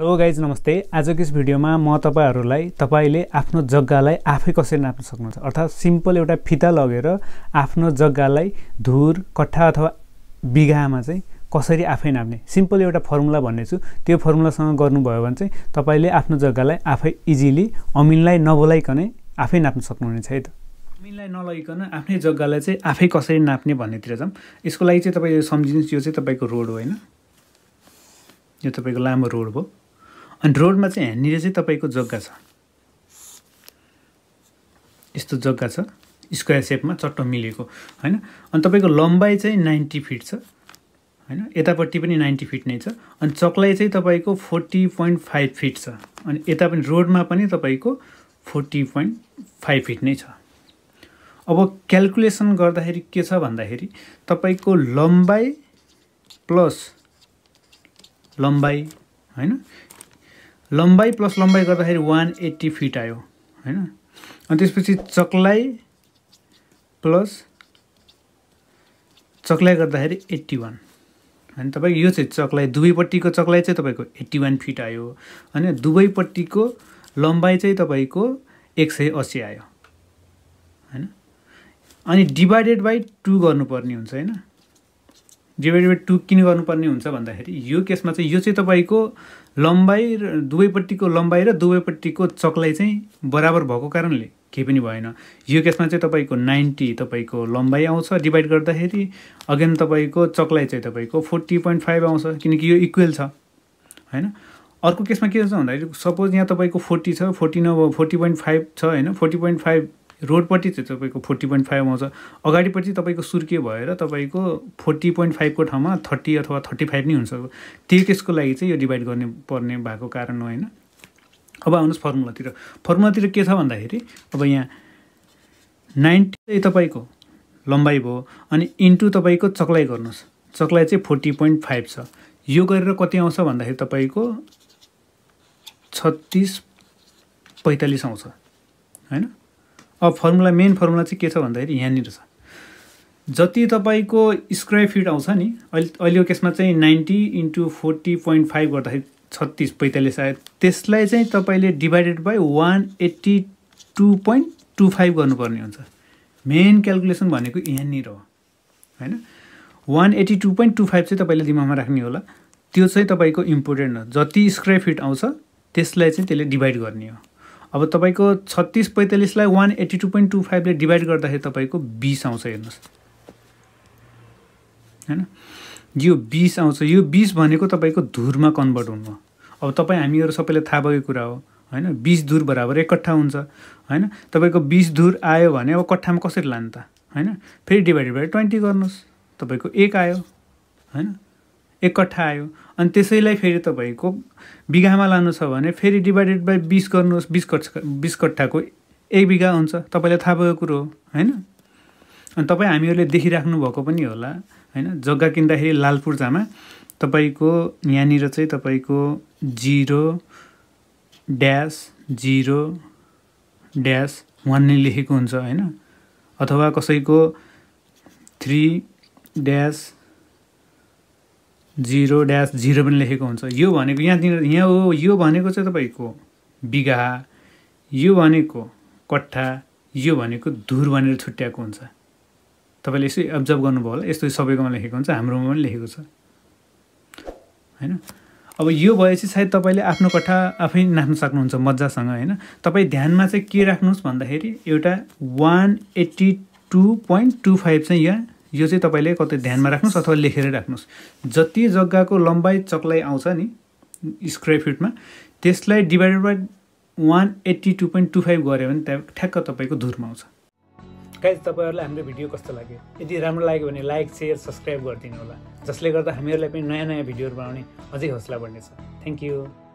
hello guys नमस्ते आजको यस भिडियोमा म तपाईँहरूलाई तपाईँले आफ्नो जग्गालाई आफै कसरी नाप्न सक्नुहुन्छ अर्थात् सिम्पल एउटा फिता लगेर आफ्नो जग्गालाई धुर कट्ठा अथवा बिघामा चाहिँ कसरी आफै नाप्ने सिम्पल एउटा फर्मुला भन्ने छु त्यो फर्मुलासँग गर्नुभयो भने चाहिँ तपाईँले आफ्नो जग्गालाई आफै इजिली अमिनलाई नबोलाइकनै आफै नाप्न सक्नुहुनेछ है त अमिनलाई नलगिकन आफ्नै जग्गालाई चाहिँ आफै कसरी नाप्ने भन्नेतिर जाउँ यसको लागि चाहिँ तपाईँ सम्झिनुहोस् यो चाहिँ तपाईँको रोड हो होइन यो तपाईँको लामो रोड भयो अनि रोडमा चाहिँ यहाँनिर चाहिँ तपाईँको जग्गा छ यस्तो जग्गा छ स्क्वायर सेपमा चट्टो मिलेको होइन अनि तपाईँको लम्बाइ चाहिँ नाइन्टी फिट छ होइन यतापट्टि पनि नाइन्टी फिट नै छ अनि चक्लाइ चाहिँ तपाईँको फोर्टी पोइन्ट फाइभ फिट छ अनि यता पनि रोडमा पनि तपाईँको फोर्टी पोइन्ट फाइभ फिट नै छ अब क्यालकुलेसन गर्दाखेरि के छ भन्दाखेरि तपाईँको लम्बाइ प्लस लम्बाइ होइन लम्बाइ प्लस लम्बाइ गर्दाखेरि वान एट्टी फिट आयो होइन अनि त्यसपछि चक्लाइ प्लस चक्लाइ गर्दाखेरि एट्टी वान होइन तपाईँको यो चाहिँ चक्लाइ दुवैपट्टिको चक्लाइ चाहिँ तपाईँको एट्टी वान फिट आयो होइन दुवैपट्टिको लम्बाइ चाहिँ तपाईँको एक सय असी आयो होइन अनि डिभाइडेड बाई टू गर्नुपर्ने हुन्छ होइन डिभाइडेड बाई टू किन गर्नुपर्ने हुन्छ भन्दाखेरि यो केसमा चाहिँ यो चाहिँ तपाईँको लम्बाइ र दुवैपट्टिको लम्बाइ र दुवैपट्टिको चक्लाई चाहिँ बराबर भएको कारणले केही पनि भएन यो केसमा चाहिँ तपाईँको नाइन्टी तपाईँको लम्बाइ आउँछ डिभाइड गर्दाखेरि अगेन तपाईँको चक्लाई चाहिँ तपाईँको फोर्टी पोइन्ट फाइभ आउँछ किनकि यो इक्वेल छ होइन अर्को केसमा के छ भन्दाखेरि सपोज यहाँ तपाईँको फोर्टी छ फोर्टी नभए फोर्टी पोइन्ट फाइभ छ होइन फोर्टी पोइन्ट फाइभ रोडपट्टि चाहिँ तपाईँको फोर्टी पोइन्ट फाइभ आउँछ अगाडिपट्टि तपाईँको सुर्के भएर तपाईँको फोर्टी पोइन्ट फाइभको ठाउँमा थर्टी अथवा थर्टी फाइभ नै हुन्छ त्यही त्यसको लागि चाहिँ यो डिभाइड गर्ने पर्ने भएको कारण हो होइन अब आउनुहोस् फर्मुलातिर फर्मुलातिर के छ भन्दाखेरि अब यहाँ नाइन्टी चाहिँ तपाईँको लम्बाइ भयो अनि इन्टु तपाईँको चक्लाइ गर्नुहोस् चक्लाइ चाहिँ फोर्टी पोइन्ट फाइभ छ यो गरेर कति आउँछ भन्दाखेरि तपाईँको छत्तिस पैँतालिस आउँछ होइन अब फर्मुला मेन फर्मुला चाहिँ के छ भन्दाखेरि यहाँनिर छ जति तपाईँको स्क्वायर फिट आउँछ नि अहिले अहिलेको केसमा चाहिँ ninety into forty point five गर्दाखेरि छत्तिस पैँतालिस आयो त्यसलाई चाहिँ तपाईँले divided by one eighty two point two five गर्नुपर्ने हुन्छ मेन क्यालकुलेसन भनेको यहाँनिर हो होइन one eighty two point two five चाहिँ तपाईँले दिमागमा राख्ने होला त्यो चाहिँ तपाईँको इम्पोर्टेन्ट हो जति स्क्वायर फिट आउँछ त्यसलाई चाहिँ त्यसले डिभाइड गर्ने हो अब तपाईँको छत्तिस पैँतालिसलाई one eighty two point two फाइभले डिभाइड गर्दाखेरि तपाईँको बिस आउँछ हेर्नुहोस् होइन यो बिस आउँछ यो बिस भनेको तपाईँको धुरमा कन्भर्ट हुनु अब तपाईँ हामीहरू सबैलाई थाहा भएको कुरा हो होइन बिस धुर बराबर एकट्ठा हुन्छ होइन तपाईँको बिस धुर आयो भने अब कट्ठामा कसरी लानु त होइन फेरि डिभाइडेड बाई ट्वेन्टी गर्नुहोस् तपाईँको एक आयो होइन एकट्ठा आयो अनि त्यसैलाई फेरि तपाईँको बिघामा लानु छ भने फेरि डिभाइडेड बाई बिस गर्नुहोस् बिस कट्छ बिस कट्ठाको एक बिघा हुन्छ तपाईँलाई थाहा भएको कुरो हो होइन अनि तपाईँ हामीहरूले देखिराख्नु भएको पनि होला होइन जग्गा किन्दाखेरि लालपुर्जामा तपाईँको यहाँनिर चाहिँ तपाईँको zero dash zero dash one नै लेखेको हुन्छ होइन अथवा कसैको three dash zero dash zero पनि लेखेको हुन्छ यो भनेको यहाँनिर यहाँ हो यो भनेको चाहिँ तपाईँको बिगा यो भनेको कट्ठा यो भनेको धुर भनेर छुट्याएको हुन्छ तपाईँले यसो अब्जर्भ गर्नुभयो होला यस्तो सबैकोमा लेखेको हुन्छ हाम्रोमा पनि लेखेको छ होइन अब यो भएपछि सायद तपाईँले आफ्नो कट्ठा आफै नाप्न सक्नुहुन्छ मजासँग होइन तपाईँ ध्यानमा चाहिँ के राख्नुहोस् भन्दाखेरि एउटा one eighty two point two five चाहिँ यहाँ यो चाहिँ तपाईँले कतै ध्यानमा राख्नुहोस् अथवा लेखेरै राख्नुहोस् जति जग्गाको लम्बाइ चक्लाइ आउँछ नि स्क्वायर फिटमा त्यसलाई divided by one eighty two point two five गऱ्यो भने त्यहाँ ठ्याक्क तपाईँको धुरमा आउँछ गाइज तपाईँहरूलाई हाम्रो भिडियो कस्तो लाग्यो यदि राम्रो लाग्यो भने लाइक सेयर सब्सक्राइब गरिदिनु होला जसले गर्दा हामीहरूलाई पनि नयाँ नयाँ भिडियोहरू बनाउने अझै हौसला बढ्नेछ थ्याङ्क यू